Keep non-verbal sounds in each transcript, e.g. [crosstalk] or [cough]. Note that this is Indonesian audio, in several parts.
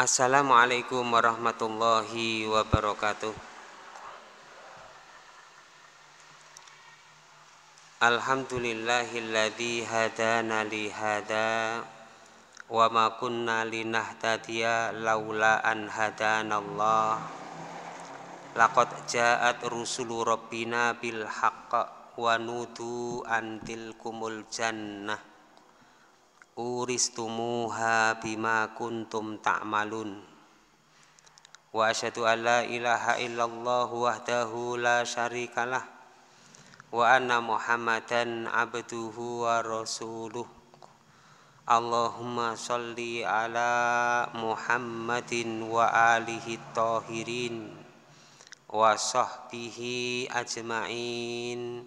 Assalamualaikum warahmatullahi wabarakatuh Alhamdulillahilladzi hadana li hada wa ma kunna linahtadiya laula an hadanallah laqad ja'at rusulu rabbina bil haqq wa nudu antil kumul jannah uristumuha bima kuntum ta'malun wa asyhadu an la ilaha illallah wahdahu la syarikalah wa anna muhammadan abduhu wa rasuluh Allahumma salli ala Muhammadin wa alihi tahirin wa sahbihi ajma'in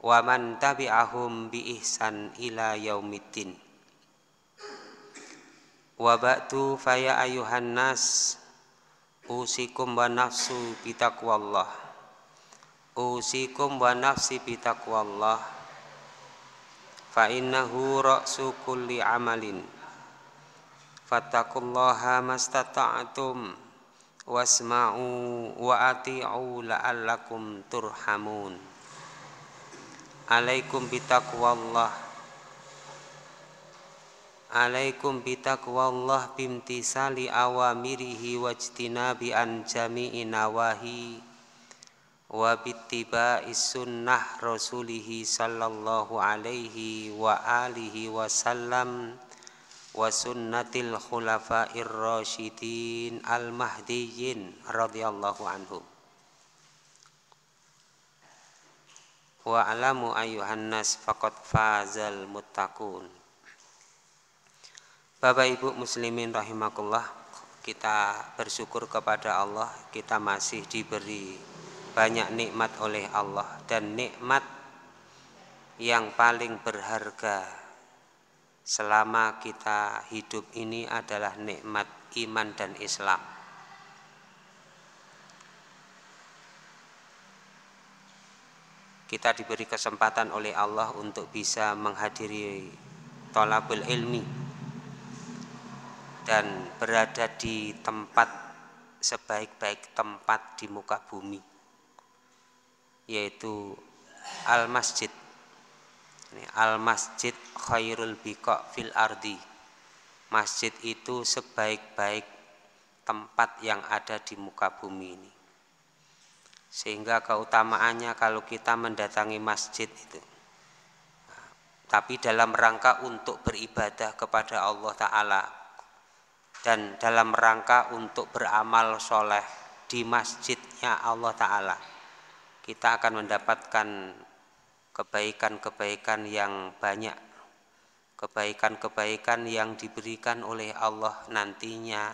wa man tabi'ahum bi ihsan ila yaumiddin Wabatu faya ayuhan nas usikum wa nafsu bitaqwallah. Usikum wa nafsi bitaqwallah. Fa innahu ra'su kulli amalin. fattakullaha mastata'tum wasma'u wa ati'u la'allakum turhamun. Alaikum bitaqwallah alaikum bitaqwallah bimtisali awamirihi wajtinabi an jami'i nawahi wa bittiba'i sunnah rasulihi sallallahu alaihi wa alihi wa sallam wa sunnatil khulafa'ir rasyidin al-mahdiyyin radhiyallahu anhu wa alamu ayuhan nas faqad fazal muttaqun Bapak Ibu muslimin rahimakullah, kita bersyukur kepada Allah, kita masih diberi banyak nikmat oleh Allah dan nikmat yang paling berharga selama kita hidup ini adalah nikmat iman dan Islam. Kita diberi kesempatan oleh Allah untuk bisa menghadiri tolabul ilmi dan berada di tempat sebaik-baik tempat di muka bumi yaitu al masjid al masjid khairul biko fil ardi masjid itu sebaik-baik tempat yang ada di muka bumi ini sehingga keutamaannya kalau kita mendatangi masjid itu nah, tapi dalam rangka untuk beribadah kepada Allah Ta'ala dan dalam rangka untuk beramal soleh di masjidnya Allah Ta'ala kita akan mendapatkan kebaikan-kebaikan yang banyak kebaikan-kebaikan yang diberikan oleh Allah nantinya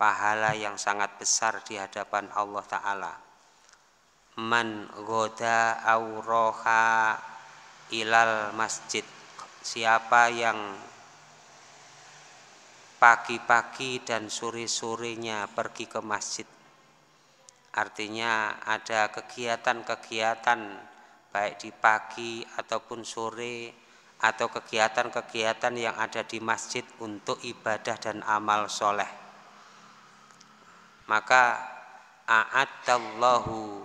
pahala yang sangat besar di hadapan Allah Ta'ala man goda auroha ilal masjid siapa yang pagi-pagi dan sore-sorenya pergi ke masjid. Artinya ada kegiatan-kegiatan baik di pagi ataupun sore atau kegiatan-kegiatan yang ada di masjid untuk ibadah dan amal soleh. Maka a'atallahu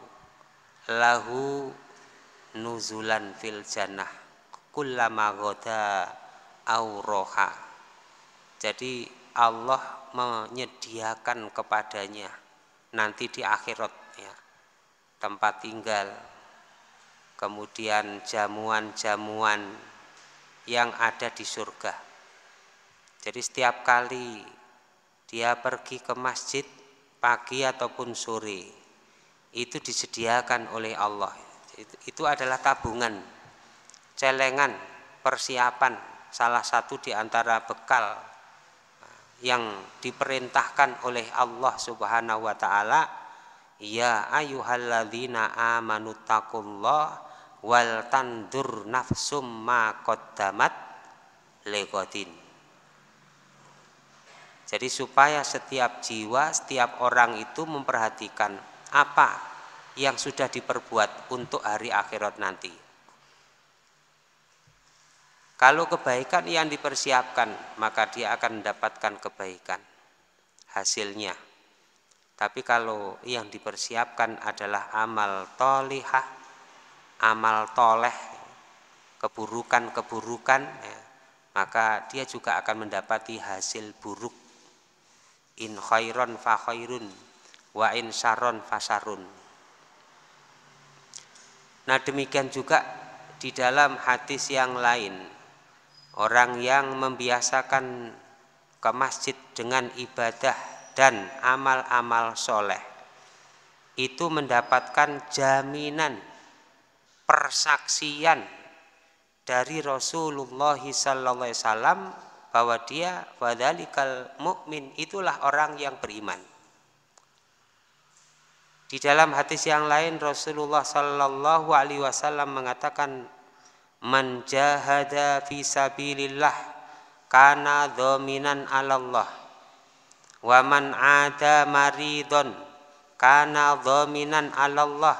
lahu nuzulan fil jannah kullama ghoda auroha jadi Allah menyediakan kepadanya nanti di akhirat ya, tempat tinggal, kemudian jamuan-jamuan yang ada di surga. Jadi setiap kali dia pergi ke masjid pagi ataupun sore itu disediakan oleh Allah. Itu adalah tabungan, celengan, persiapan salah satu di antara bekal yang diperintahkan oleh Allah Subhanahu wa taala ya ayyuhalladzina amanu taqullah wal tandur nafsum ma qaddamat legodin jadi supaya setiap jiwa, setiap orang itu memperhatikan apa yang sudah diperbuat untuk hari akhirat nanti. Kalau kebaikan yang dipersiapkan, maka dia akan mendapatkan kebaikan hasilnya. Tapi kalau yang dipersiapkan adalah amal tolihah, amal toleh, keburukan-keburukan, ya, maka dia juga akan mendapati hasil buruk. In khairon fa khairun, wa in saron fa sarun. Nah demikian juga di dalam hadis yang lain orang yang membiasakan ke masjid dengan ibadah dan amal-amal soleh itu mendapatkan jaminan persaksian dari Rasulullah SAW bahwa dia wadhalikal mukmin itulah orang yang beriman. Di dalam hadis yang lain Rasulullah Shallallahu Alaihi Wasallam mengatakan man jahada fi sabilillah kana dhaminan alallah Allah wa man 'ada maridon kana dhaminan alallah Allah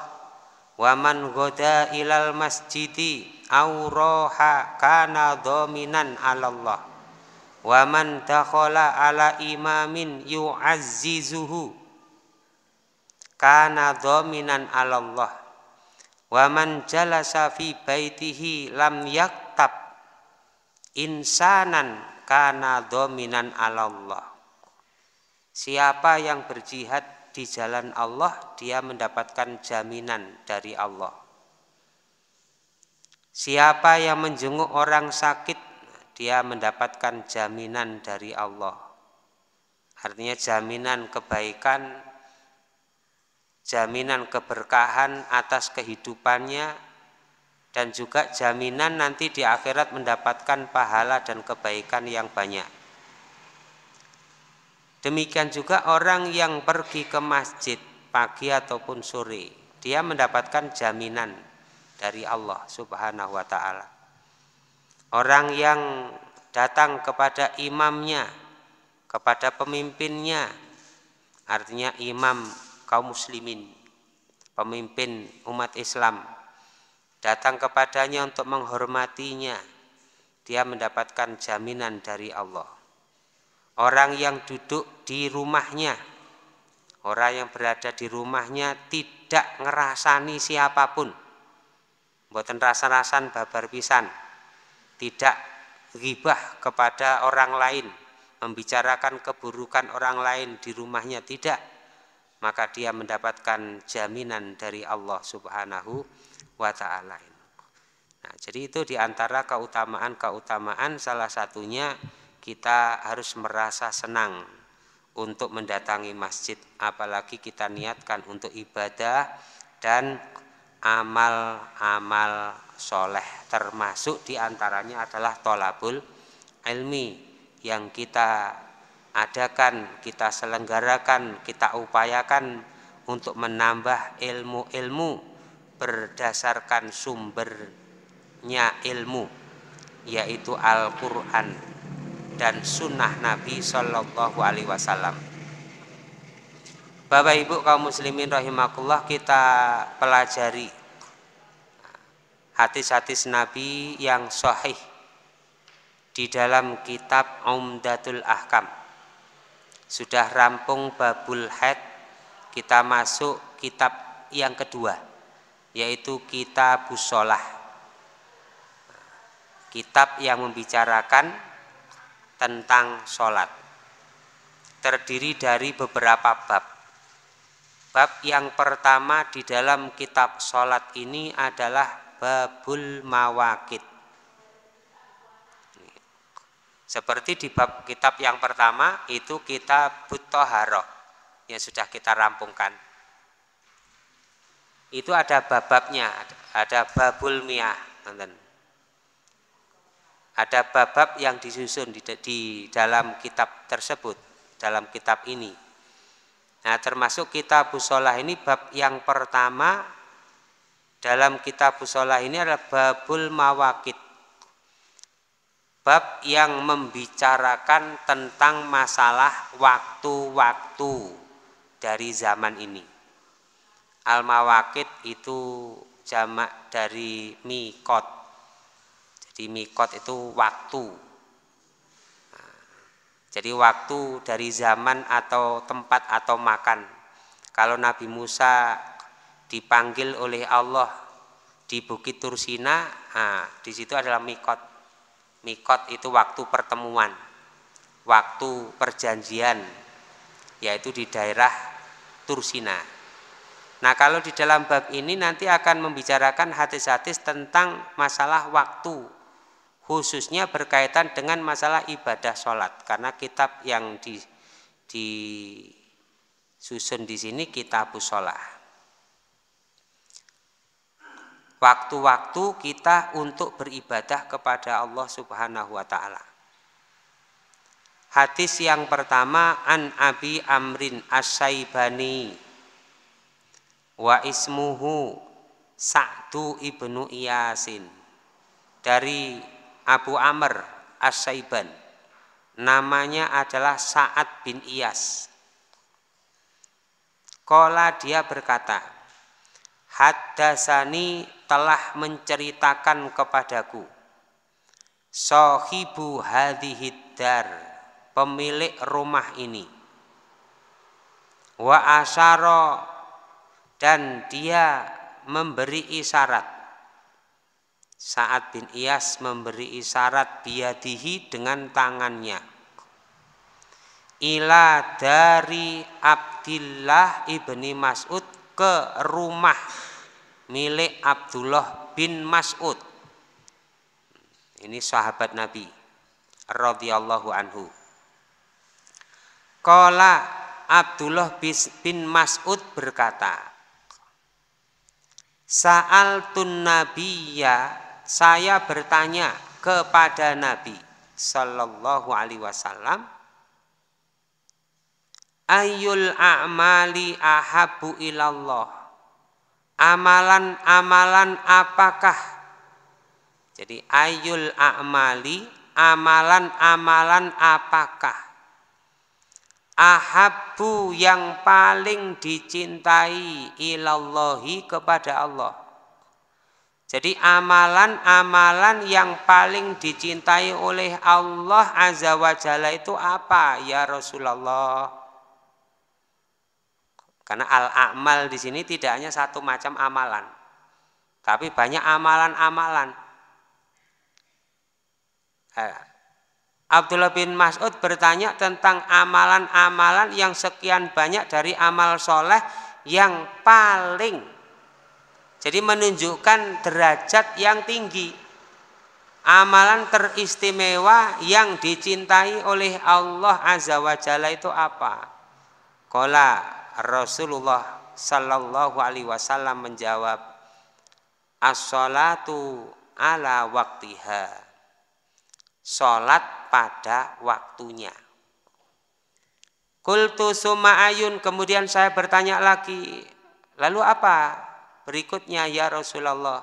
wa man ghada ilal masjidi aw raha kana dhaminan alallah Allah wa man 'ala imamin yu'azzizuhu kana dhaminan alallah Allah Waman jalasa fi baitihi lam yaktab insanan kana dominan Allah. Siapa yang berjihad di jalan Allah, dia mendapatkan jaminan dari Allah. Siapa yang menjenguk orang sakit, dia mendapatkan jaminan dari Allah. Artinya jaminan kebaikan jaminan keberkahan atas kehidupannya dan juga jaminan nanti di akhirat mendapatkan pahala dan kebaikan yang banyak. Demikian juga orang yang pergi ke masjid pagi ataupun sore, dia mendapatkan jaminan dari Allah Subhanahu wa taala. Orang yang datang kepada imamnya, kepada pemimpinnya, artinya imam kaum muslimin, pemimpin umat Islam, datang kepadanya untuk menghormatinya, dia mendapatkan jaminan dari Allah. Orang yang duduk di rumahnya, orang yang berada di rumahnya tidak ngerasani siapapun. Buatan rasa-rasan babar pisan, tidak ribah kepada orang lain, membicarakan keburukan orang lain di rumahnya tidak maka dia mendapatkan jaminan dari Allah Subhanahu wa taala. Nah, jadi itu di antara keutamaan-keutamaan salah satunya kita harus merasa senang untuk mendatangi masjid apalagi kita niatkan untuk ibadah dan amal-amal soleh termasuk diantaranya adalah tolabul ilmi yang kita adakan, kita selenggarakan, kita upayakan untuk menambah ilmu-ilmu berdasarkan sumbernya ilmu yaitu Al-Qur'an dan sunnah Nabi Shallallahu alaihi wasallam. Bapak Ibu kaum muslimin rahimakumullah kita pelajari hadis-hadis Nabi yang sahih di dalam kitab Umdatul Ahkam sudah rampung babul head Kita masuk kitab yang kedua Yaitu kitab busolah Kitab yang membicarakan tentang sholat Terdiri dari beberapa bab Bab yang pertama di dalam kitab sholat ini adalah babul mawakit seperti di bab kitab yang pertama itu kita butoharoh yang sudah kita rampungkan. Itu ada bababnya, ada babul miyah, Ada babab yang disusun di, di dalam kitab tersebut, dalam kitab ini. Nah, termasuk kitab busolah ini bab yang pertama dalam kitab busolah ini adalah babul mawakit bab yang membicarakan tentang masalah waktu-waktu dari zaman ini. Al-Mawakid itu jamak dari mikot. Jadi mikot itu waktu. Nah, jadi waktu dari zaman atau tempat atau makan. Kalau Nabi Musa dipanggil oleh Allah di Bukit Tursina, nah, di situ adalah mikot Mikot itu waktu pertemuan, waktu perjanjian, yaitu di daerah Tursina. Nah kalau di dalam bab ini nanti akan membicarakan hadis-hadis tentang masalah waktu khususnya berkaitan dengan masalah ibadah sholat karena kitab yang disusun di di sini kitab sholat waktu-waktu kita untuk beribadah kepada Allah Subhanahu wa taala. Hadis yang pertama an Abi Amrin As-Saibani wa ismuhu Sa'du ibnu Iyasin dari Abu Amr As-Saiban. Namanya adalah Sa'ad bin Iyas. Kola dia berkata, Haddasani telah menceritakan kepadaku Sohibu hadihidar Pemilik rumah ini Wa asyara Dan dia memberi isyarat Saat bin Iyas memberi isyarat biadihi dengan tangannya Ila dari Abdillah ibni Mas'ud ke rumah milik Abdullah bin Mas'ud. Ini sahabat Nabi radhiyallahu anhu. Kala Abdullah bin Mas'ud berkata, Sa'al tun nabiyya, saya bertanya kepada Nabi sallallahu alaihi wasallam, Ayul a'mali ahabu ilallah Amalan-amalan apakah? Jadi ayul amali, amalan-amalan apakah? Ahabu yang paling dicintai ilallahi kepada Allah. Jadi amalan-amalan yang paling dicintai oleh Allah Azza wa Jalla itu apa ya Rasulullah? Karena al-amal di sini tidak hanya satu macam amalan, tapi banyak amalan-amalan. Eh, Abdullah bin Mas'ud bertanya tentang amalan-amalan yang sekian banyak dari amal soleh yang paling. Jadi menunjukkan derajat yang tinggi. Amalan teristimewa yang dicintai oleh Allah Azza wa Jalla itu apa? Kola Rasulullah Sallallahu Alaihi Wasallam menjawab, As-salatu ala waktiha. Salat pada waktunya. Kultu summa ayun. Kemudian saya bertanya lagi. Lalu apa? Berikutnya ya Rasulullah.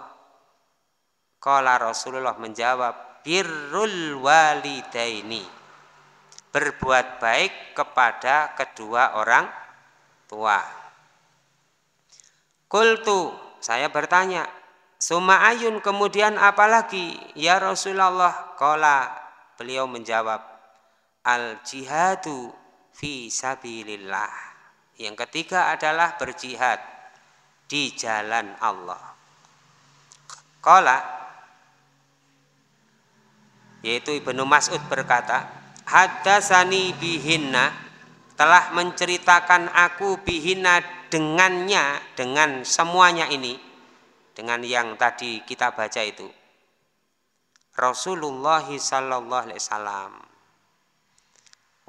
Kala Rasulullah menjawab. Birrul walidaini. Berbuat baik kepada kedua orang tua. Kultu, saya bertanya, Suma ayun kemudian apalagi ya Rasulullah kola beliau menjawab al jihadu fi sabilillah yang ketiga adalah berjihad di jalan Allah kola yaitu Ibnu Mas'ud berkata hadasani bihinna telah menceritakan aku bihina dengannya dengan semuanya ini dengan yang tadi kita baca itu Rasulullah sallallahu alaihi wasallam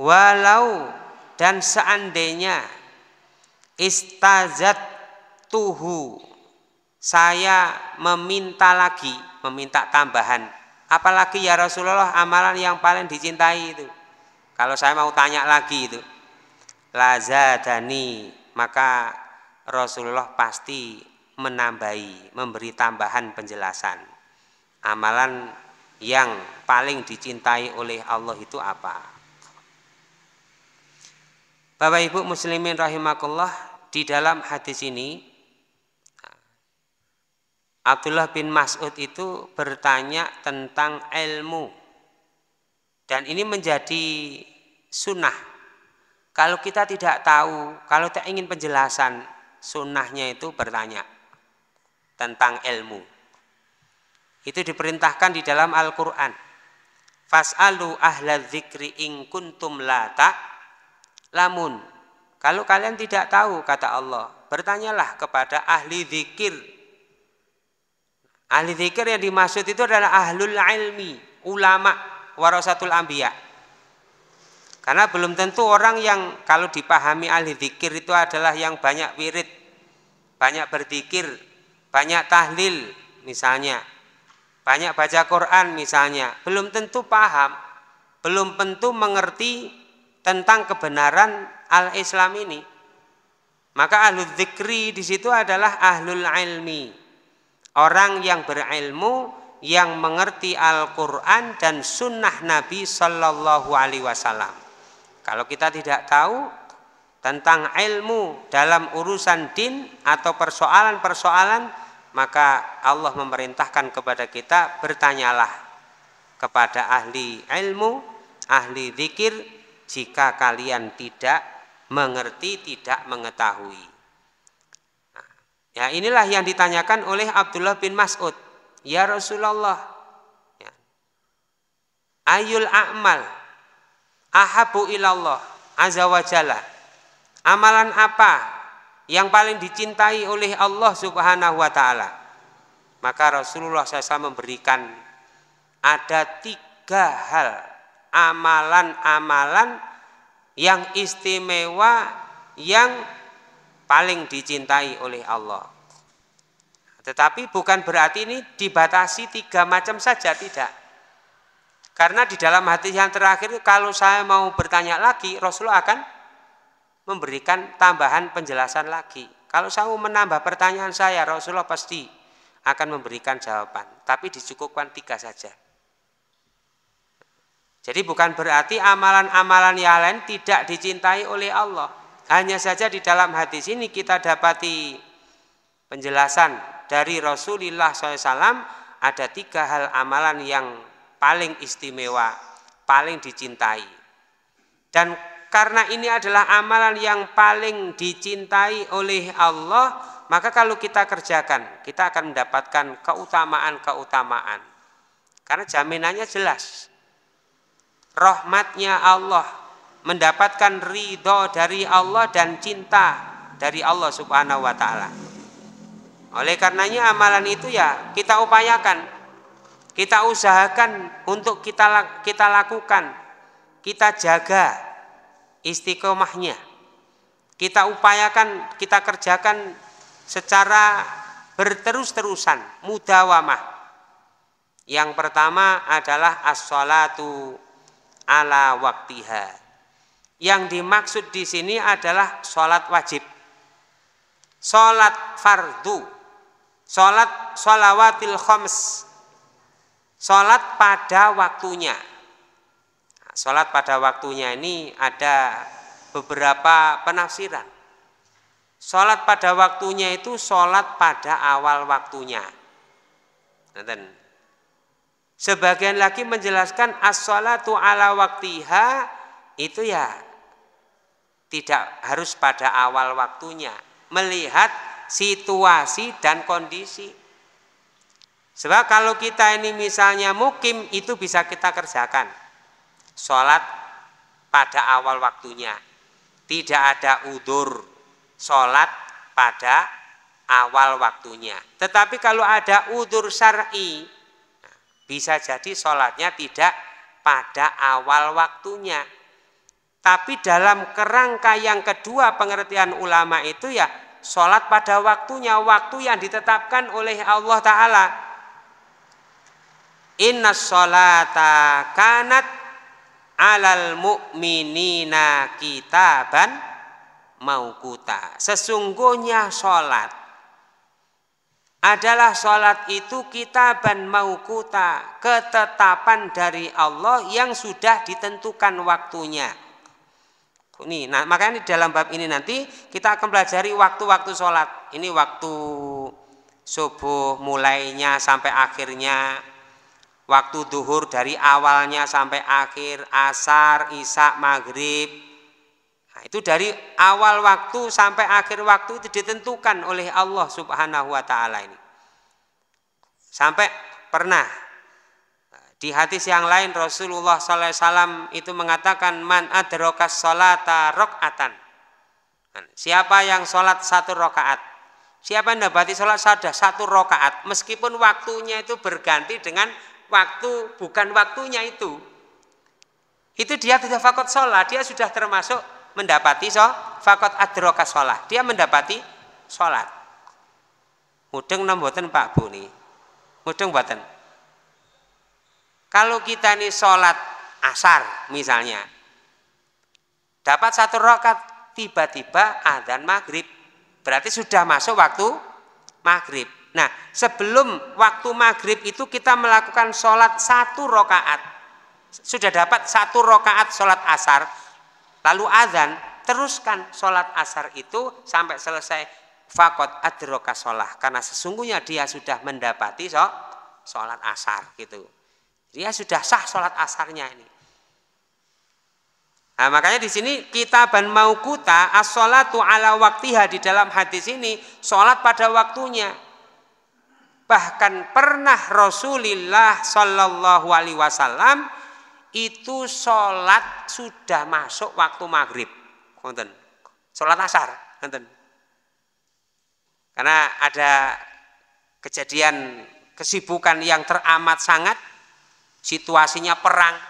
walau dan seandainya istazat tuhu saya meminta lagi meminta tambahan apalagi ya Rasulullah amalan yang paling dicintai itu kalau saya mau tanya lagi itu lazadani maka Rasulullah pasti menambahi memberi tambahan penjelasan amalan yang paling dicintai oleh Allah itu apa Bapak Ibu muslimin rahimakullah di dalam hadis ini Abdullah bin Mas'ud itu bertanya tentang ilmu dan ini menjadi sunnah kalau kita tidak tahu, kalau tak ingin penjelasan, sunnahnya itu bertanya tentang ilmu. Itu diperintahkan di dalam Al-Quran. Fas'alu ahla zikri in kuntum lata lamun. Kalau kalian tidak tahu, kata Allah, bertanyalah kepada ahli zikir. Ahli zikir yang dimaksud itu adalah ahlul ilmi, ulama, warasatul ambiyah karena belum tentu orang yang kalau dipahami ahli zikir itu adalah yang banyak wirid, banyak berzikir, banyak tahlil misalnya, banyak baca Quran misalnya. Belum tentu paham, belum tentu mengerti tentang kebenaran al-Islam ini. Maka ahli zikri di situ adalah ahlul ilmi. Orang yang berilmu yang mengerti Al-Quran dan sunnah Nabi Sallallahu Alaihi Wasallam. Kalau kita tidak tahu tentang ilmu dalam urusan din atau persoalan-persoalan, maka Allah memerintahkan kepada kita bertanyalah kepada ahli ilmu, ahli zikir jika kalian tidak mengerti, tidak mengetahui. Nah, ya inilah yang ditanyakan oleh Abdullah bin Mas'ud. Ya Rasulullah, ya, ayul a'mal ahabu ilallah azza wajalla Amalan apa yang paling dicintai oleh Allah Subhanahu wa taala? Maka Rasulullah SAW memberikan ada tiga hal amalan-amalan yang istimewa yang paling dicintai oleh Allah. Tetapi bukan berarti ini dibatasi tiga macam saja tidak. Karena di dalam hati yang terakhir kalau saya mau bertanya lagi, Rasulullah akan memberikan tambahan penjelasan lagi. Kalau saya mau menambah pertanyaan saya, Rasulullah pasti akan memberikan jawaban. Tapi dicukupkan tiga saja. Jadi bukan berarti amalan-amalan yang lain tidak dicintai oleh Allah. Hanya saja di dalam hati ini kita dapati penjelasan dari Rasulullah SAW ada tiga hal amalan yang paling istimewa, paling dicintai. Dan karena ini adalah amalan yang paling dicintai oleh Allah, maka kalau kita kerjakan, kita akan mendapatkan keutamaan-keutamaan. Karena jaminannya jelas. Rahmatnya Allah, mendapatkan ridho dari Allah dan cinta dari Allah subhanahu wa ta'ala. Oleh karenanya amalan itu ya kita upayakan kita usahakan untuk kita kita lakukan, kita jaga istiqomahnya. Kita upayakan, kita kerjakan secara berterus-terusan, mudawamah. Yang pertama adalah as-salatu ala waktiha. Yang dimaksud di sini adalah sholat wajib. Sholat fardu. Sholat sholawatil khoms Sholat pada waktunya. Nah, sholat pada waktunya ini ada beberapa penafsiran. Sholat pada waktunya itu sholat pada awal waktunya. Sebagian lagi menjelaskan as tu ala waktiha itu ya tidak harus pada awal waktunya. Melihat situasi dan kondisi. Sebab kalau kita ini misalnya mukim itu bisa kita kerjakan. Sholat pada awal waktunya. Tidak ada udur sholat pada awal waktunya. Tetapi kalau ada udur syari, bisa jadi sholatnya tidak pada awal waktunya. Tapi dalam kerangka yang kedua pengertian ulama itu ya sholat pada waktunya, waktu yang ditetapkan oleh Allah Ta'ala Inna sholata kanat alal mu'minina kitaban maukuta. Sesungguhnya sholat adalah sholat itu kitaban maukuta, ketetapan dari Allah yang sudah ditentukan waktunya. Ini, nah, makanya di dalam bab ini nanti kita akan pelajari waktu-waktu sholat. Ini waktu subuh mulainya sampai akhirnya, waktu duhur dari awalnya sampai akhir asar isak maghrib nah, itu dari awal waktu sampai akhir waktu itu ditentukan oleh Allah subhanahu wa ta'ala ini sampai pernah di hadis yang lain Rasulullah SAW itu mengatakan man adrokas sholata rokatan. Nah, siapa yang sholat satu rokaat? Siapa yang dapati sholat sadah satu rokaat? Meskipun waktunya itu berganti dengan waktu bukan waktunya itu itu dia sudah fakot sholat dia sudah termasuk mendapati so fakot adroka sholat dia mendapati sholat mudeng namboten pak bu nih mudeng buatan. kalau kita nih sholat asar misalnya dapat satu rokat tiba-tiba adzan maghrib berarti sudah masuk waktu maghrib Nah, sebelum waktu maghrib itu kita melakukan sholat satu rokaat. Sudah dapat satu rokaat sholat asar, lalu azan, teruskan sholat asar itu sampai selesai fakot adroka sholat. Karena sesungguhnya dia sudah mendapati so, sholat asar gitu. Dia sudah sah sholat asarnya ini. Nah, makanya di sini kitaban kuta as ala waktiha di dalam hadis ini sholat pada waktunya Bahkan pernah Rasulullah Shallallahu Alaihi Wasallam itu sholat sudah masuk waktu maghrib, konten. Sholat asar, konten. Karena ada kejadian kesibukan yang teramat sangat, situasinya perang,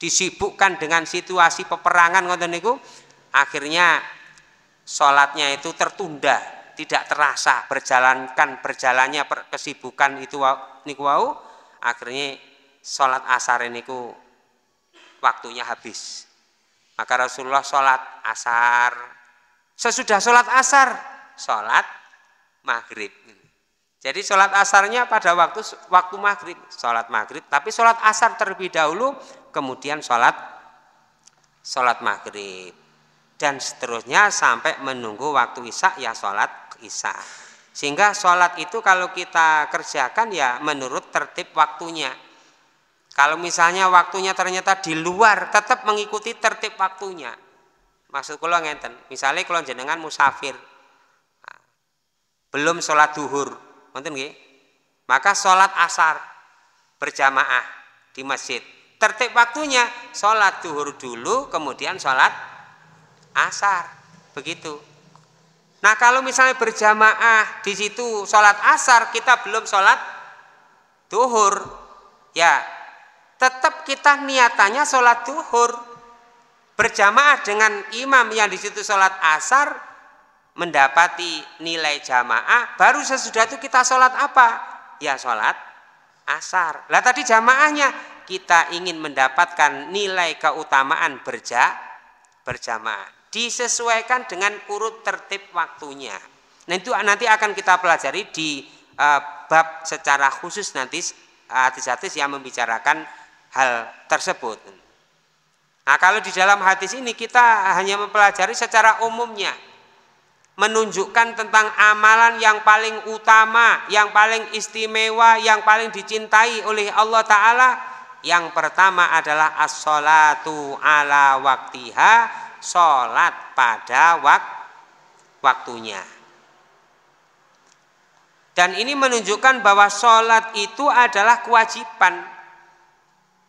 disibukkan dengan situasi peperangan konten itu akhirnya sholatnya itu tertunda tidak terasa berjalankan berjalannya kesibukan itu niku wau akhirnya sholat asar ini niku waktunya habis maka Rasulullah sholat asar sesudah sholat asar sholat maghrib jadi sholat asarnya pada waktu waktu maghrib sholat maghrib tapi sholat asar terlebih dahulu kemudian sholat sholat maghrib dan seterusnya sampai menunggu waktu isya ya sholat Isa, Sehingga sholat itu kalau kita kerjakan ya menurut tertib waktunya. Kalau misalnya waktunya ternyata di luar, tetap mengikuti tertib waktunya. Maksud kula ngenten, misalnya kalau jenengan musafir, nah, belum sholat duhur, ngenten nggih? Maka sholat asar berjamaah di masjid. Tertib waktunya sholat duhur dulu, kemudian sholat asar, begitu. Nah kalau misalnya berjamaah di situ sholat asar kita belum sholat duhur, ya tetap kita niatannya sholat duhur berjamaah dengan imam yang di situ sholat asar mendapati nilai jamaah baru sesudah itu kita sholat apa ya sholat asar lah tadi jamaahnya kita ingin mendapatkan nilai keutamaan berja berjamaah disesuaikan dengan urut tertib waktunya. Nah itu nanti akan kita pelajari di e, bab secara khusus nanti hadis-hadis eh, yang membicarakan hal tersebut. Nah kalau di dalam hadis ini kita hanya mempelajari secara umumnya menunjukkan tentang amalan yang paling utama, yang paling istimewa, yang paling dicintai oleh Allah Ta'ala yang pertama adalah as-salatu ala waktiha sholat pada wak waktunya. Dan ini menunjukkan bahwa sholat itu adalah kewajiban.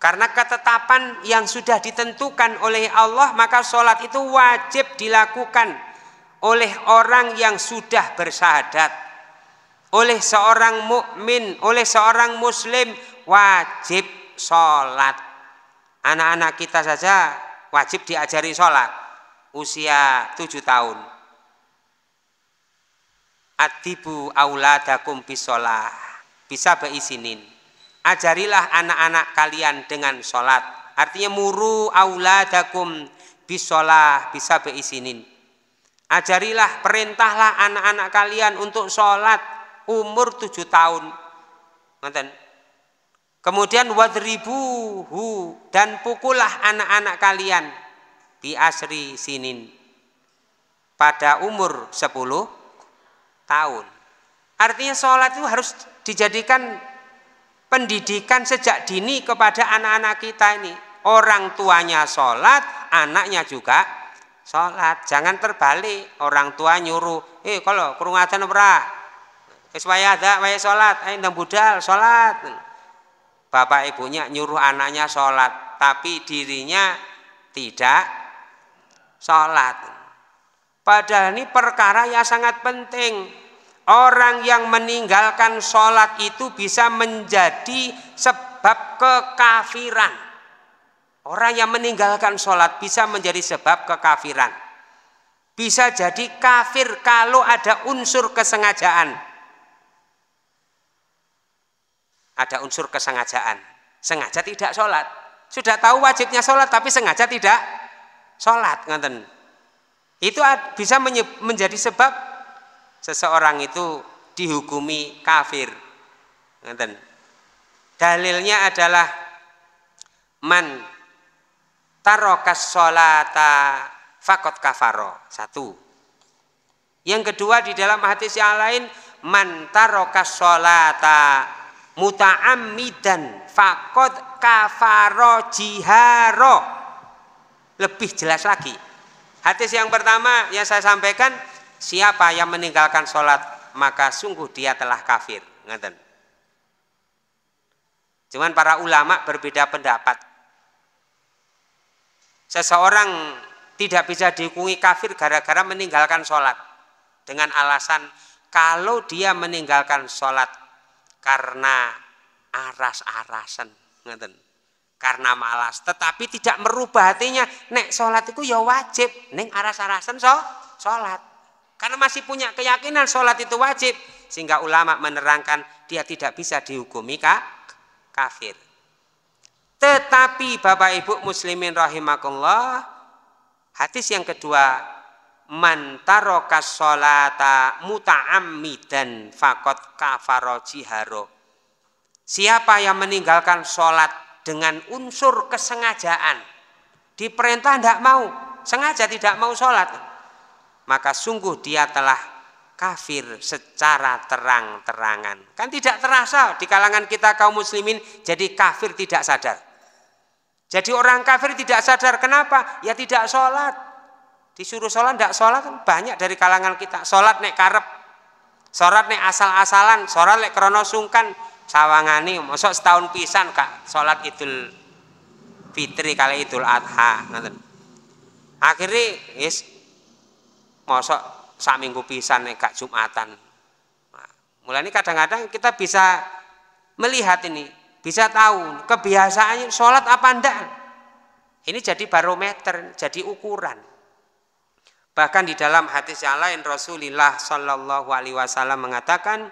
Karena ketetapan yang sudah ditentukan oleh Allah, maka sholat itu wajib dilakukan oleh orang yang sudah bersahadat. Oleh seorang mukmin, oleh seorang muslim, wajib sholat. Anak-anak kita saja wajib diajari sholat usia tujuh tahun. Adibu auladakum bisola bisa beisinin. Ajarilah anak-anak kalian dengan sholat. Artinya muru aula auladakum bisola bisa beisinin. Ajarilah, perintahlah anak-anak kalian untuk sholat umur tujuh tahun. Kemudian wadribuhu dan pukullah anak-anak kalian bi asri sinin pada umur 10 tahun. Artinya sholat itu harus dijadikan pendidikan sejak dini kepada anak-anak kita ini. Orang tuanya sholat, anaknya juga sholat. Jangan terbalik, orang tua nyuruh, eh kalau kurung adzan ora. Wis ada waya sholat, eh ndang budal sholat. Bapak ibunya nyuruh anaknya sholat, tapi dirinya tidak Salat. Padahal ini perkara yang sangat penting. Orang yang meninggalkan sholat itu bisa menjadi sebab kekafiran. Orang yang meninggalkan sholat bisa menjadi sebab kekafiran. Bisa jadi kafir kalau ada unsur kesengajaan. Ada unsur kesengajaan. Sengaja tidak sholat. Sudah tahu wajibnya sholat tapi sengaja tidak sholat ngoten. Itu bisa menjadi sebab seseorang itu dihukumi kafir. Ngoten. Dalilnya adalah man tarokas sholata fakot kafaro. Satu. Yang kedua di dalam hadis yang lain man tarokas sholata muta'amidan fakot kafaro jiharo lebih jelas lagi. Hadis yang pertama yang saya sampaikan, siapa yang meninggalkan sholat maka sungguh dia telah kafir. Ngeten. Cuman para ulama berbeda pendapat. Seseorang tidak bisa dihukumi kafir gara-gara meninggalkan sholat dengan alasan kalau dia meninggalkan sholat karena aras-arasan ngeten karena malas tetapi tidak merubah hatinya nek sholat itu ya wajib neng aras-arasan so sholat karena masih punya keyakinan sholat itu wajib sehingga ulama menerangkan dia tidak bisa dihukumi ka? kafir tetapi bapak ibu muslimin rahimakumullah hadis yang kedua mantarokas sholata dan fakot kafaro jiharo siapa yang meninggalkan sholat dengan unsur kesengajaan. Diperintah tidak mau, sengaja tidak mau sholat. Maka sungguh dia telah kafir secara terang-terangan. Kan tidak terasa di kalangan kita kaum muslimin jadi kafir tidak sadar. Jadi orang kafir tidak sadar kenapa? Ya tidak sholat. Disuruh sholat tidak sholat kan banyak dari kalangan kita. Sholat nek karep, sholat nek asal-asalan, sholat nek kronosungkan sawangani mosok setahun pisan Kak sholat Idul Fitri kali Idul Adha ngoten. Akhirnya is, mosok sak minggu pisan nek kak Jumatan. Nah, Mulai ini kadang-kadang kita bisa melihat ini, bisa tahu kebiasaannya sholat apa ndak. Ini jadi barometer, jadi ukuran. Bahkan di dalam hadis yang lain Rasulullah Shallallahu Alaihi Wasallam mengatakan,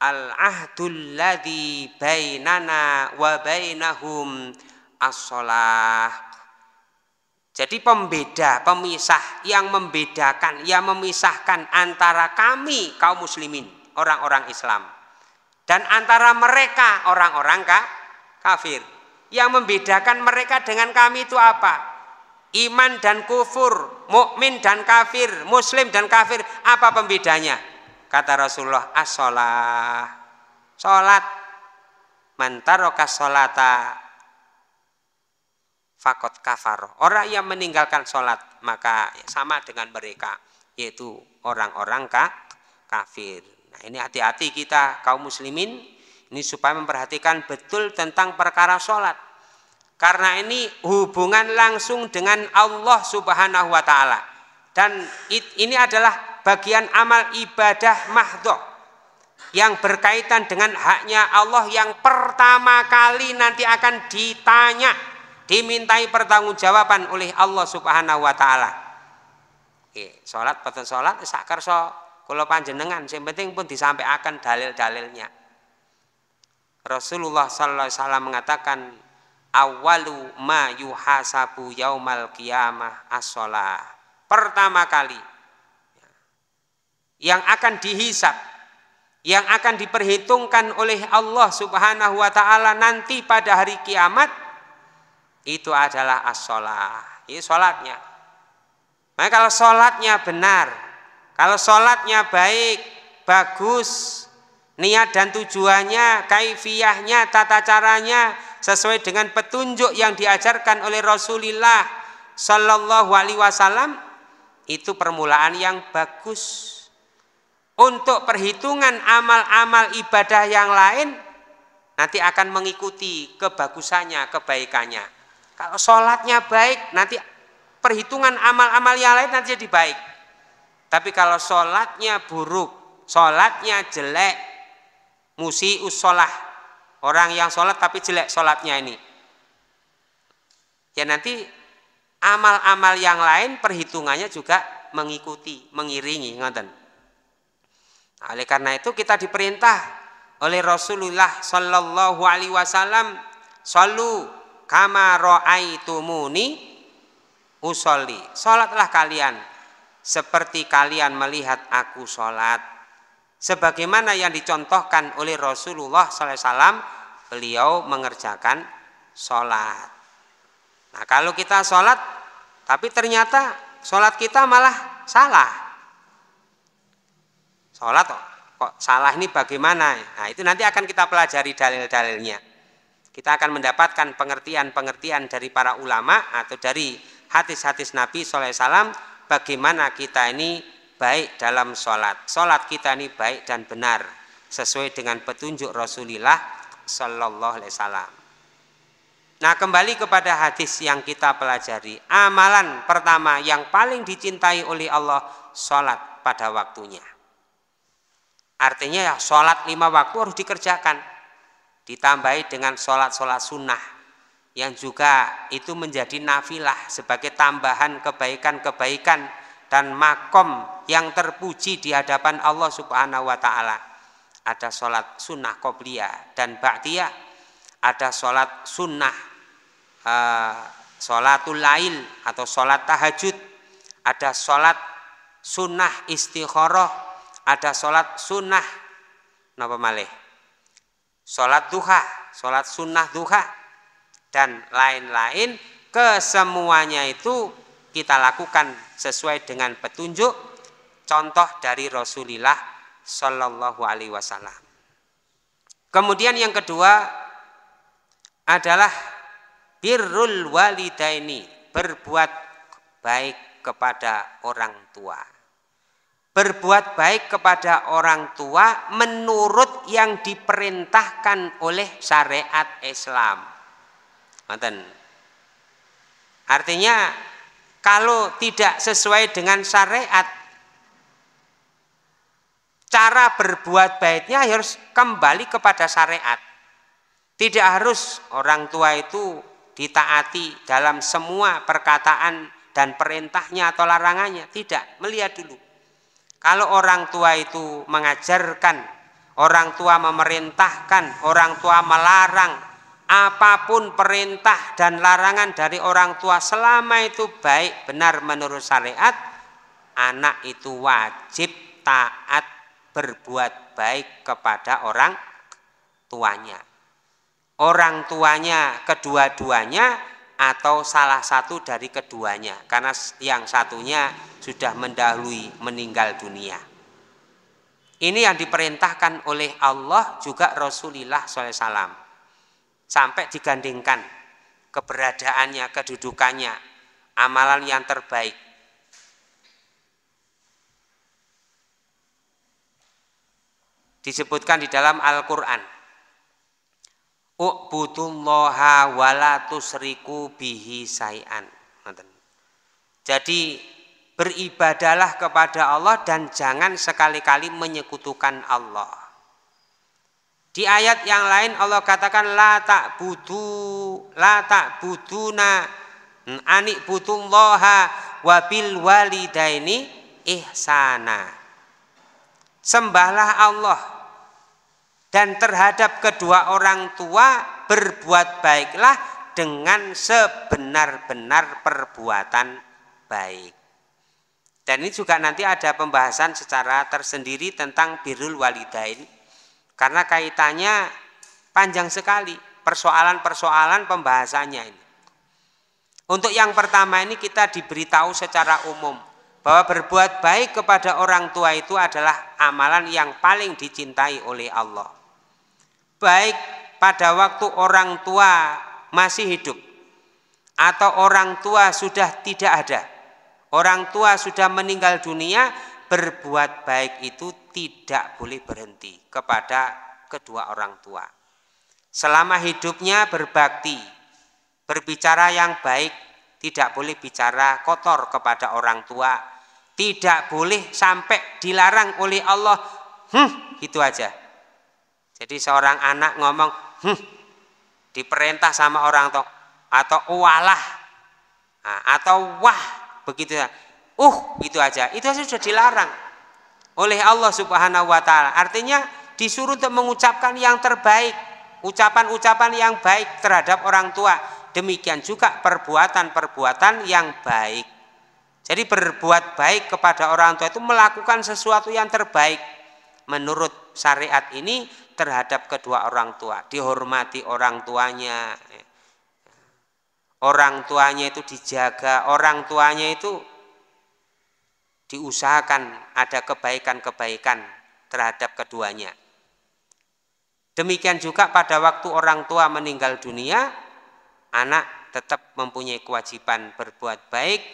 al-ahdul ladhi bainana wa bainahum as Jadi pembeda, pemisah yang membedakan, yang memisahkan antara kami kaum muslimin, orang-orang Islam dan antara mereka orang-orang kafir. Yang membedakan mereka dengan kami itu apa? Iman dan kufur, mukmin dan kafir, muslim dan kafir, apa pembedanya? Kata Rasulullah as-sholah. Sholat. Mantaroka sholata. Fakot kafar. Orang yang meninggalkan sholat. Maka sama dengan mereka. Yaitu orang-orang kafir. Nah ini hati-hati kita kaum muslimin. Ini supaya memperhatikan betul tentang perkara sholat karena ini hubungan langsung dengan Allah Subhanahu wa taala dan ini adalah bagian amal ibadah mahdoh yang berkaitan dengan haknya Allah yang pertama kali nanti akan ditanya dimintai pertanggungjawaban oleh Allah Subhanahu wa taala. Oke, salat boten salat so, kalau kula panjenengan sing penting pun disampaikan dalil-dalilnya. Rasulullah sallallahu alaihi wasallam mengatakan awalu ma yuhasabu yaumal qiyamah as Pertama kali yang akan dihisap, yang akan diperhitungkan oleh Allah Subhanahu wa taala nanti pada hari kiamat itu adalah as Ini salatnya. Maka kalau salatnya benar, kalau salatnya baik, bagus, niat dan tujuannya, kaifiyahnya, tata caranya sesuai dengan petunjuk yang diajarkan oleh Rasulullah Shallallahu Alaihi Wasallam itu permulaan yang bagus untuk perhitungan amal-amal ibadah yang lain nanti akan mengikuti kebagusannya, kebaikannya. Kalau sholatnya baik, nanti perhitungan amal-amal yang lain nanti jadi baik. Tapi kalau sholatnya buruk, sholatnya jelek, musi usolah, orang yang sholat tapi jelek sholatnya ini. Ya nanti amal-amal yang lain perhitungannya juga mengikuti, mengiringi, ngoten. Oleh karena itu kita diperintah oleh Rasulullah Shallallahu Alaihi Wasallam, solu kamaroai tumuni usoli. Sholatlah kalian seperti kalian melihat aku sholat. Sebagaimana yang dicontohkan oleh Rasulullah Wasallam, beliau mengerjakan sholat. Nah kalau kita sholat, tapi ternyata sholat kita malah salah. Sholat kok, kok salah ini bagaimana? Nah itu nanti akan kita pelajari dalil-dalilnya. Kita akan mendapatkan pengertian-pengertian dari para ulama atau dari hadis-hadis Nabi SAW bagaimana kita ini baik dalam sholat. Sholat kita ini baik dan benar sesuai dengan petunjuk Rasulullah Sallallahu Alaihi Wasallam. Nah kembali kepada hadis yang kita pelajari Amalan pertama yang paling dicintai oleh Allah Sholat pada waktunya Artinya ya sholat lima waktu harus dikerjakan. Ditambahi dengan sholat-sholat sunnah. Yang juga itu menjadi nafilah sebagai tambahan kebaikan-kebaikan dan makom yang terpuji di hadapan Allah subhanahu wa ta'ala. Ada sholat sunnah koplia dan ba'diyah. Ada sholat sunnah, uh, sholatul lail atau sholat tahajud. Ada sholat sunnah istikharah ada sholat sunnah napa malih sholat duha sholat sunnah duha dan lain-lain kesemuanya itu kita lakukan sesuai dengan petunjuk contoh dari Rasulullah Shallallahu Alaihi Wasallam. Kemudian yang kedua adalah birrul walidaini berbuat baik kepada orang tua berbuat baik kepada orang tua menurut yang diperintahkan oleh syariat Islam. Maten. Artinya kalau tidak sesuai dengan syariat cara berbuat baiknya harus kembali kepada syariat. Tidak harus orang tua itu ditaati dalam semua perkataan dan perintahnya atau larangannya, tidak, melihat dulu kalau orang tua itu mengajarkan, orang tua memerintahkan, orang tua melarang, apapun perintah dan larangan dari orang tua selama itu baik benar menurut syariat, anak itu wajib taat berbuat baik kepada orang tuanya. Orang tuanya kedua-duanya atau salah satu dari keduanya karena yang satunya sudah mendahului meninggal dunia. Ini yang diperintahkan oleh Allah juga Rasulullah SAW sampai digandingkan keberadaannya, kedudukannya, amalan yang terbaik. Disebutkan di dalam Al-Quran U'budullaha wala tusriku bihi sayan. Jadi beribadalah kepada Allah dan jangan sekali-kali menyekutukan Allah. Di ayat yang lain Allah katakan la tak budu la tak buduna anik butullaha wabil walidaini ihsana. Sembahlah Allah dan terhadap kedua orang tua berbuat baiklah dengan sebenar-benar perbuatan baik. Dan ini juga nanti ada pembahasan secara tersendiri tentang birrul walidain karena kaitannya panjang sekali persoalan-persoalan pembahasannya ini. Untuk yang pertama ini kita diberitahu secara umum bahwa berbuat baik kepada orang tua itu adalah amalan yang paling dicintai oleh Allah baik pada waktu orang tua masih hidup atau orang tua sudah tidak ada. Orang tua sudah meninggal dunia, berbuat baik itu tidak boleh berhenti kepada kedua orang tua. Selama hidupnya berbakti, berbicara yang baik, tidak boleh bicara kotor kepada orang tua, tidak boleh sampai dilarang oleh Allah. Hmm, itu aja jadi seorang anak ngomong, hm, diperintah sama orang tua atau walah nah, atau wah begitu ya. Uh, itu aja. Itu aja sudah dilarang oleh Allah Subhanahu wa taala. Artinya disuruh untuk mengucapkan yang terbaik, ucapan-ucapan yang baik terhadap orang tua. Demikian juga perbuatan-perbuatan yang baik. Jadi berbuat baik kepada orang tua itu melakukan sesuatu yang terbaik menurut syariat ini terhadap kedua orang tua, dihormati orang tuanya. Orang tuanya itu dijaga, orang tuanya itu diusahakan ada kebaikan-kebaikan terhadap keduanya. Demikian juga pada waktu orang tua meninggal dunia, anak tetap mempunyai kewajiban berbuat baik,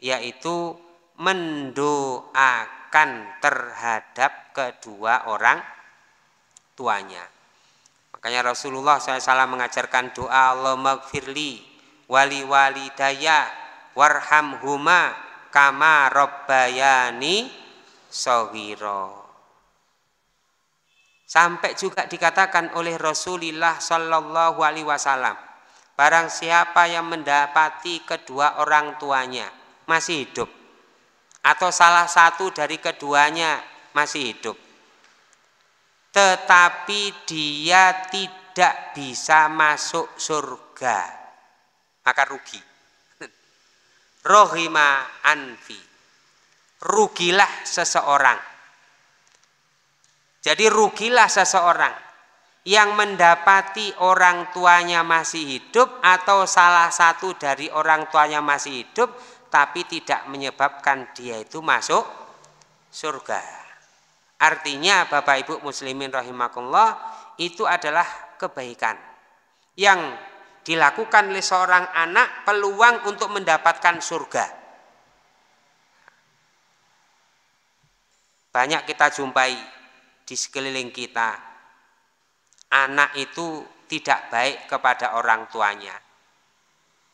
yaitu mendoakan terhadap kedua orang tuanya. Makanya Rasulullah SAW mengajarkan doa Allah magfirli wali Wali Daya Warham Huma kama robbayani sawiro. Sampai juga dikatakan oleh Rasulullah Shallallahu Alaihi Wasallam, barang siapa yang mendapati kedua orang tuanya masih hidup, atau salah satu dari keduanya masih hidup, tetapi dia tidak bisa masuk surga maka rugi [laughs] rohima anfi rugilah seseorang jadi rugilah seseorang yang mendapati orang tuanya masih hidup atau salah satu dari orang tuanya masih hidup tapi tidak menyebabkan dia itu masuk surga. Artinya Bapak Ibu muslimin rahimakumullah itu adalah kebaikan yang dilakukan oleh seorang anak peluang untuk mendapatkan surga. Banyak kita jumpai di sekeliling kita. Anak itu tidak baik kepada orang tuanya.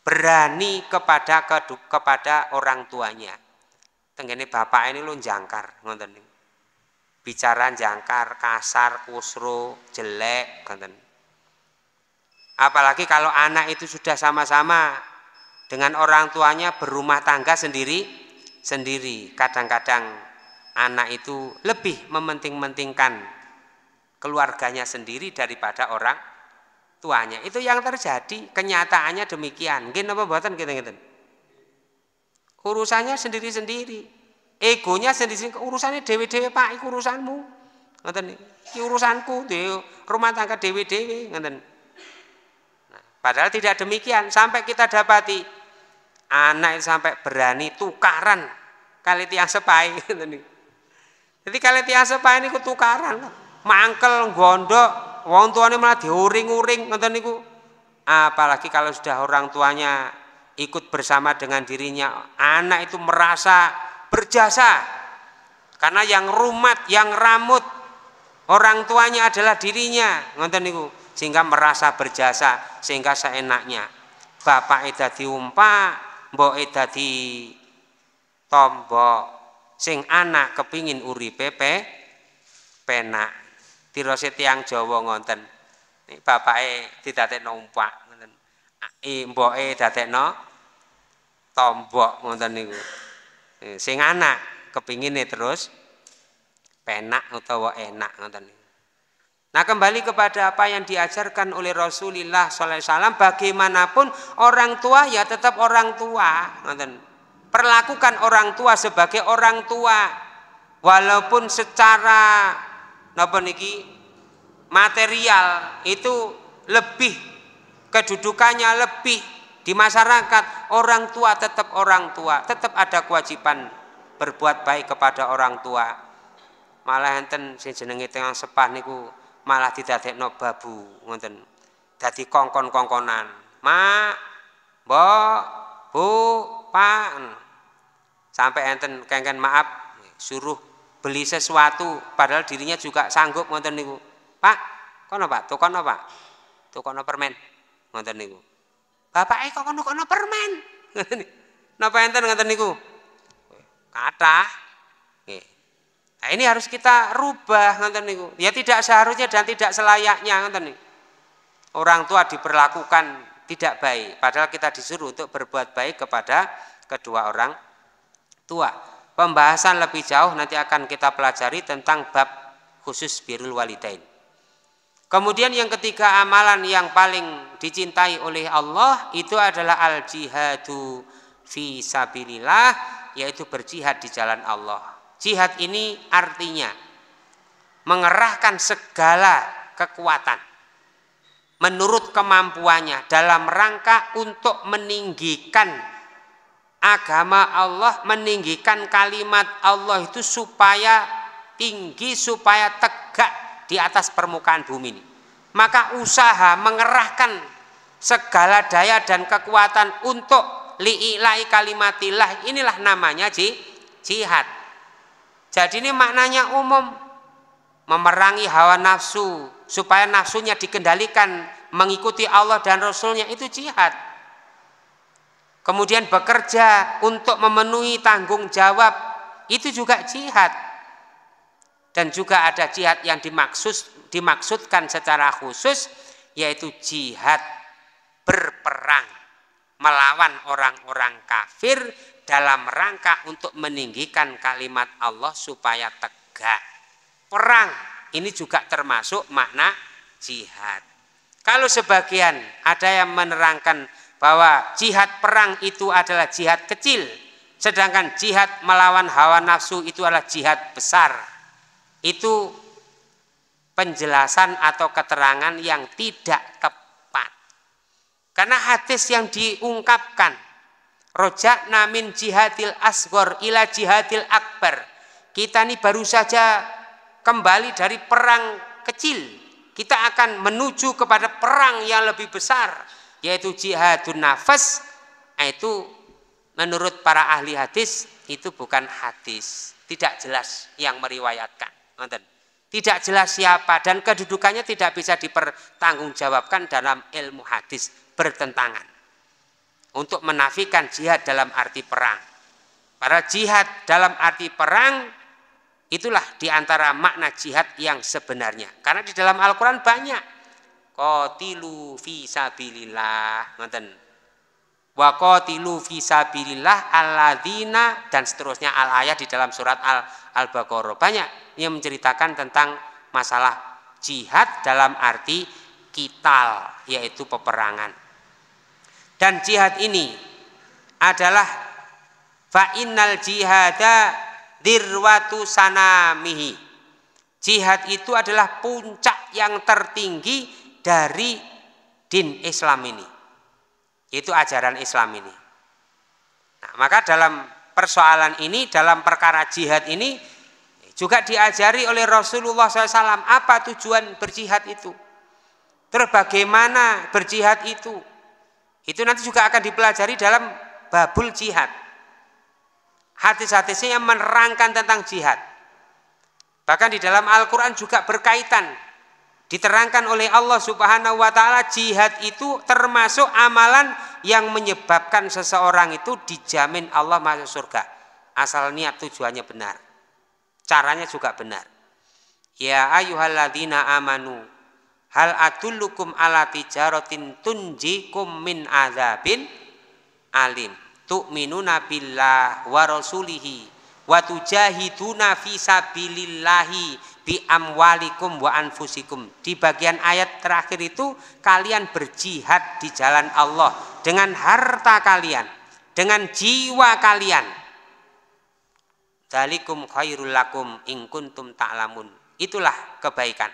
Berani kepada kepada orang tuanya. Tenggene bapak ini lu jangkar ngoten bicara jangkar, kasar, kusro, jelek, ganteng. Apalagi kalau anak itu sudah sama-sama dengan orang tuanya berumah tangga sendiri sendiri. Kadang-kadang anak itu lebih mementing-mentingkan keluarganya sendiri daripada orang tuanya. Itu yang terjadi, kenyataannya demikian. gimana apa buatan kita gitu. Urusannya sendiri-sendiri egonya sendiri urusannya dewi-dewi Pak itu urusanmu ngoten iki urusanku di rumah tangga dewi-dewi ngoten nah, padahal tidak demikian sampai kita dapati anak itu sampai berani tukaran kali tiang sepai [laughs] ngoten jadi kali tiang sepai ini tukaran mangkel gondok wong tuanya malah diuring-uring ngoten niku apalagi kalau sudah orang tuanya ikut bersama dengan dirinya anak itu merasa berjasa karena yang rumat yang ramut orang tuanya adalah dirinya ngonten niku sehingga merasa berjasa sehingga seenaknya bapak itu umpak mbok di tombok sing anak kepingin uri pepe penak tirose tiang Jawa ngonten bapak nek bapake didadekno mbok e mboke no tombok ngonten niku Eh, sing anak kepingin terus penak atau enak Nah kembali kepada apa yang diajarkan oleh Rasulullah SAW bagaimanapun orang tua ya tetap orang tua Perlakukan orang tua sebagai orang tua walaupun secara napa niki material itu lebih kedudukannya lebih di masyarakat orang tua tetap orang tua, tetap ada kewajiban berbuat baik kepada orang tua. Malah enten sing jenenge tengah sepah niku malah didadekno babu ngoten. jadi kongkon-kongkonan. ma Mbok, Bu, Pak. Sampai enten kengken maaf suruh beli sesuatu padahal dirinya juga sanggup ngoten niku. Pak, kono Pak, tukono Pak. Tukono permen ngoten niku. Bapak eh, kok kok no permen. [laughs] Napa enten ngaten niku? Kata. Nah, ini harus kita rubah ngaten niku. Ya tidak seharusnya dan tidak selayaknya nonton niku. Orang tua diperlakukan tidak baik padahal kita disuruh untuk berbuat baik kepada kedua orang tua. Pembahasan lebih jauh nanti akan kita pelajari tentang bab khusus birul walidain. Kemudian yang ketiga amalan yang paling dicintai oleh Allah itu adalah al jihadu fi sabilillah yaitu berjihad di jalan Allah. Jihad ini artinya mengerahkan segala kekuatan menurut kemampuannya dalam rangka untuk meninggikan agama Allah, meninggikan kalimat Allah itu supaya tinggi, supaya tegak di atas permukaan bumi ini. Maka usaha mengerahkan segala daya dan kekuatan untuk li'ilai kalimatillah inilah namanya jihad. Jadi ini maknanya umum memerangi hawa nafsu supaya nafsunya dikendalikan mengikuti Allah dan Rasulnya itu jihad. Kemudian bekerja untuk memenuhi tanggung jawab itu juga jihad dan juga ada jihad yang dimaksud dimaksudkan secara khusus yaitu jihad berperang melawan orang-orang kafir dalam rangka untuk meninggikan kalimat Allah supaya tegak. Perang ini juga termasuk makna jihad. Kalau sebagian ada yang menerangkan bahwa jihad perang itu adalah jihad kecil, sedangkan jihad melawan hawa nafsu itu adalah jihad besar itu penjelasan atau keterangan yang tidak tepat. Karena hadis yang diungkapkan rojak namin jihadil asgor ila jihadil akbar. Kita ini baru saja kembali dari perang kecil. Kita akan menuju kepada perang yang lebih besar yaitu jihadun nafas nah, itu menurut para ahli hadis itu bukan hadis, tidak jelas yang meriwayatkan. Nonton. Tidak jelas siapa dan kedudukannya tidak bisa dipertanggungjawabkan dalam ilmu hadis bertentangan. Untuk menafikan jihad dalam arti perang. Para jihad dalam arti perang itulah diantara makna jihad yang sebenarnya. Karena di dalam Al-Quran banyak. Kotilu fi sabilillah wa qatilu fi sabilillah alladzina dan seterusnya al ayat di dalam surat al al-baqarah banyak yang menceritakan tentang masalah jihad dalam arti kital yaitu peperangan dan jihad ini adalah fa innal jihada dirwatu sanamihi jihad itu adalah puncak yang tertinggi dari din Islam ini itu ajaran Islam ini. Nah, maka dalam persoalan ini, dalam perkara jihad ini juga diajari oleh Rasulullah SAW apa tujuan berjihad itu. Terus bagaimana berjihad itu? Itu nanti juga akan dipelajari dalam babul jihad. Hadis-hadisnya yang menerangkan tentang jihad. Bahkan di dalam Al-Quran juga berkaitan Diterangkan oleh Allah Subhanahu wa taala jihad itu termasuk amalan yang menyebabkan seseorang itu dijamin Allah masuk surga asal niat tujuannya benar. Caranya juga benar. Ya ayyuhalladzina amanu hal atullukum ala tijaratin tunjikum min azabin alim tu'minuna billah wa rasulihi wa tujahiduna fi sabilillahi bi amwalikum wa anfusikum. Di bagian ayat terakhir itu kalian berjihad di jalan Allah dengan harta kalian, dengan jiwa kalian. Dalikum khairul lakum in kuntum ta'lamun. Itulah kebaikan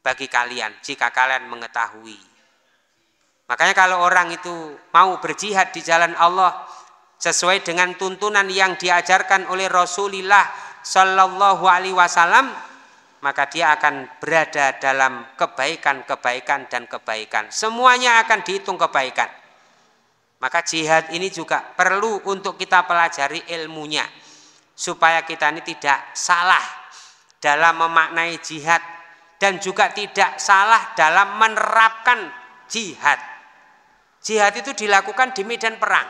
bagi kalian jika kalian mengetahui. Makanya kalau orang itu mau berjihad di jalan Allah sesuai dengan tuntunan yang diajarkan oleh Rasulullah Shallallahu Alaihi Wasallam maka dia akan berada dalam kebaikan-kebaikan dan kebaikan. Semuanya akan dihitung kebaikan. Maka jihad ini juga perlu untuk kita pelajari ilmunya supaya kita ini tidak salah dalam memaknai jihad dan juga tidak salah dalam menerapkan jihad. Jihad itu dilakukan di medan perang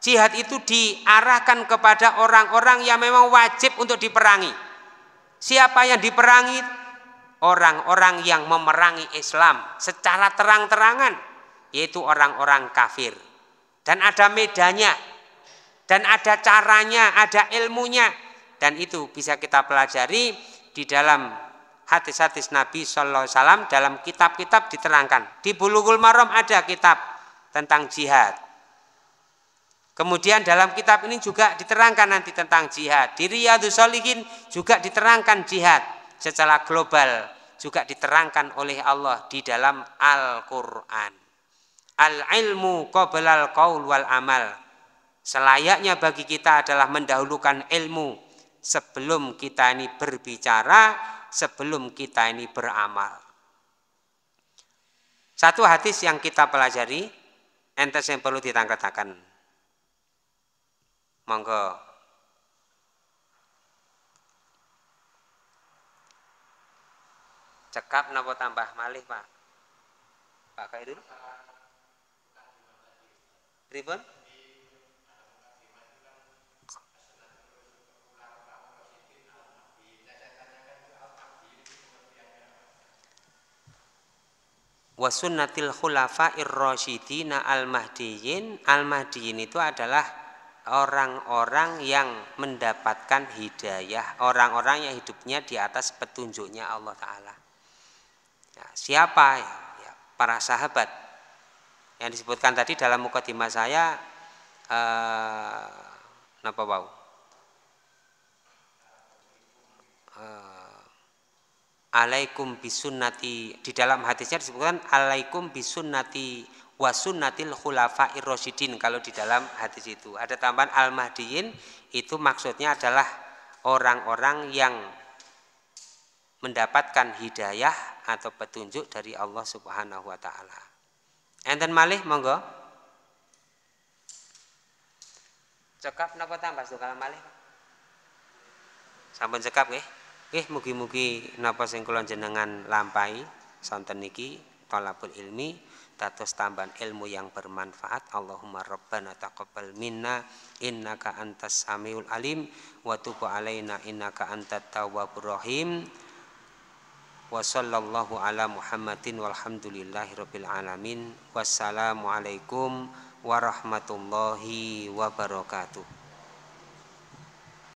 jihad itu diarahkan kepada orang-orang yang memang wajib untuk diperangi. Siapa yang diperangi? Orang-orang yang memerangi Islam secara terang-terangan, yaitu orang-orang kafir. Dan ada medanya, dan ada caranya, ada ilmunya, dan itu bisa kita pelajari di dalam hadis-hadis Nabi Sallallahu Alaihi Wasallam dalam kitab-kitab diterangkan. Di Bulughul Maram ada kitab tentang jihad, Kemudian dalam kitab ini juga diterangkan nanti tentang jihad. Di dusoligin Solihin juga diterangkan jihad secara global. Juga diterangkan oleh Allah di dalam Al-Quran. Al-ilmu qoblal qaul wal amal. Selayaknya bagi kita adalah mendahulukan ilmu sebelum kita ini berbicara, sebelum kita ini beramal. Satu hadis yang kita pelajari, entes yang perlu ditangkatakan monggo cekap napa tambah malih Pak Pak Kairul, ribon wa sunnatil khulafa'ir rasyidina al-mahdiyin al-mahdiyin itu adalah orang-orang yang mendapatkan hidayah, orang-orang yang hidupnya di atas petunjuknya Allah Ta'ala. Ya, siapa? Ya, para sahabat. Yang disebutkan tadi dalam mukadimah saya, eh, napa bau? Eh, alaikum bisunati di dalam hadisnya disebutkan alaikum nati Wasunatil khulafa irrosidin kalau di dalam hadis itu. Ada tambahan al mahdiin itu maksudnya adalah orang-orang yang mendapatkan hidayah atau petunjuk dari Allah Subhanahu wa taala. Enten malih monggo. Cekap napa tambah kalau malih? Sampun cekap nggih. Nggih mugi-mugi napa sing kula jenengan lampahi sonten niki talabul ilmi dados tambahan ilmu yang bermanfaat Allahumma rabbana taqabbal minna innaka antas samiul alim wa tub alaina innaka antat tawwabur rahim wa sallallahu ala muhammadin walhamdulillahi rabbil alamin alaikum warahmatullahi wabarakatuh